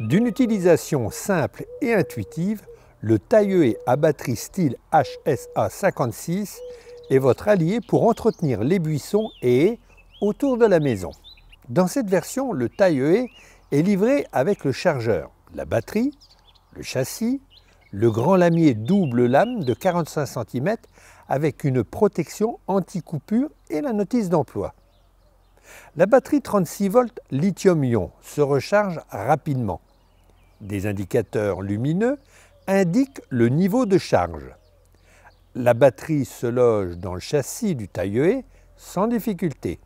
D'une utilisation simple et intuitive, le Tailleux à batterie style HSA56 est votre allié pour entretenir les buissons et autour de la maison. Dans cette version, le Tailleux est livré avec le chargeur, la batterie, le châssis, le grand lamier double lame de 45 cm avec une protection anti-coupure et la notice d'emploi. La batterie 36 V lithium-ion se recharge rapidement des indicateurs lumineux indiquent le niveau de charge. La batterie se loge dans le châssis du taille-haie sans difficulté.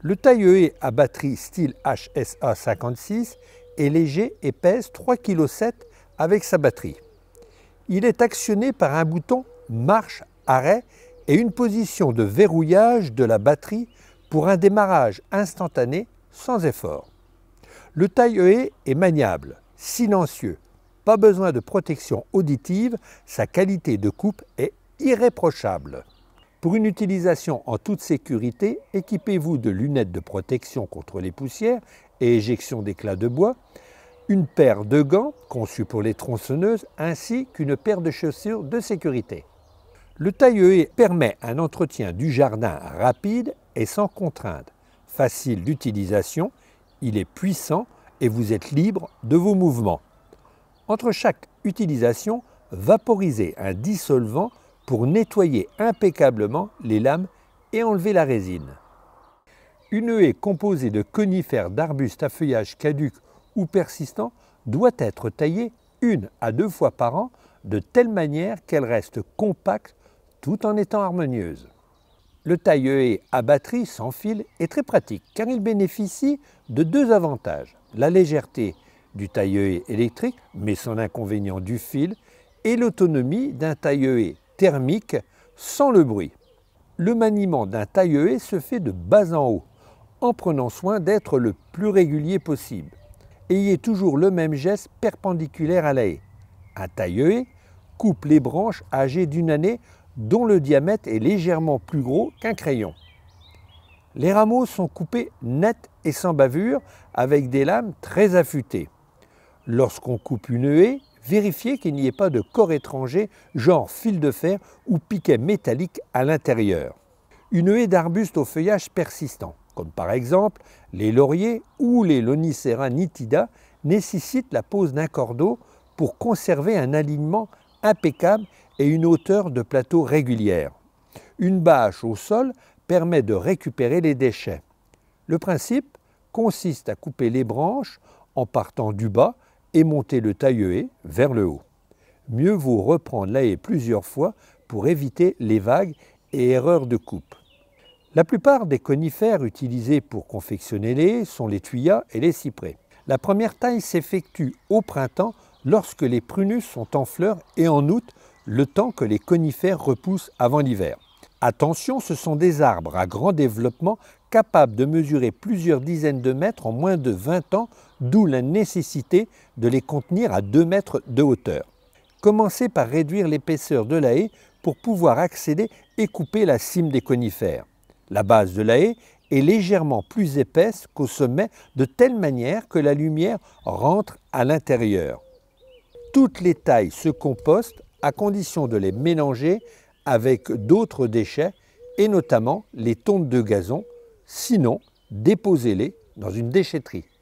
Le taille-haie à batterie style HSA 56 est léger et pèse 3,7 kg avec sa batterie. Il est actionné par un bouton marche, arrêt et une position de verrouillage de la batterie pour un démarrage instantané sans effort. Le taille-haie est maniable silencieux. Pas besoin de protection auditive, sa qualité de coupe est irréprochable. Pour une utilisation en toute sécurité, équipez-vous de lunettes de protection contre les poussières et éjection d'éclats de bois, une paire de gants conçus pour les tronçonneuses ainsi qu'une paire de chaussures de sécurité. Le tailleur e permet un entretien du jardin rapide et sans contrainte. Facile d'utilisation, il est puissant et vous êtes libre de vos mouvements. Entre chaque utilisation, vaporisez un dissolvant pour nettoyer impeccablement les lames et enlever la résine. Une haie composée de conifères, d'arbustes à feuillage caduc ou persistant doit être taillée une à deux fois par an de telle manière qu'elle reste compacte tout en étant harmonieuse. Le taille à batterie sans fil est très pratique car il bénéficie de deux avantages. La légèreté du taille électrique, mais son inconvénient du fil, et l'autonomie d'un taille thermique sans le bruit. Le maniement d'un taille se fait de bas en haut, en prenant soin d'être le plus régulier possible. Ayez toujours le même geste perpendiculaire à la haie. Un taille coupe les branches âgées d'une année dont le diamètre est légèrement plus gros qu'un crayon. Les rameaux sont coupés nets et sans bavure avec des lames très affûtées. Lorsqu'on coupe une haie, vérifiez qu'il n'y ait pas de corps étranger, genre fil de fer ou piquet métallique à l'intérieur. Une haie d'arbustes au feuillage persistant, comme par exemple les lauriers ou les lonicera nitida, nécessite la pose d'un cordeau pour conserver un alignement impeccable et une hauteur de plateau régulière. Une bâche au sol permet de récupérer les déchets. Le principe consiste à couper les branches en partant du bas et monter le haie vers le haut. Mieux vaut reprendre la haie plusieurs fois pour éviter les vagues et erreurs de coupe. La plupart des conifères utilisés pour confectionner les haies sont les tuyas et les cyprès. La première taille s'effectue au printemps lorsque les prunus sont en fleurs et en août, le temps que les conifères repoussent avant l'hiver. Attention, ce sont des arbres à grand développement capables de mesurer plusieurs dizaines de mètres en moins de 20 ans, d'où la nécessité de les contenir à 2 mètres de hauteur. Commencez par réduire l'épaisseur de la haie pour pouvoir accéder et couper la cime des conifères. La base de la haie est légèrement plus épaisse qu'au sommet de telle manière que la lumière rentre à l'intérieur toutes les tailles se compostent à condition de les mélanger avec d'autres déchets et notamment les tontes de gazon, sinon déposez-les dans une déchetterie.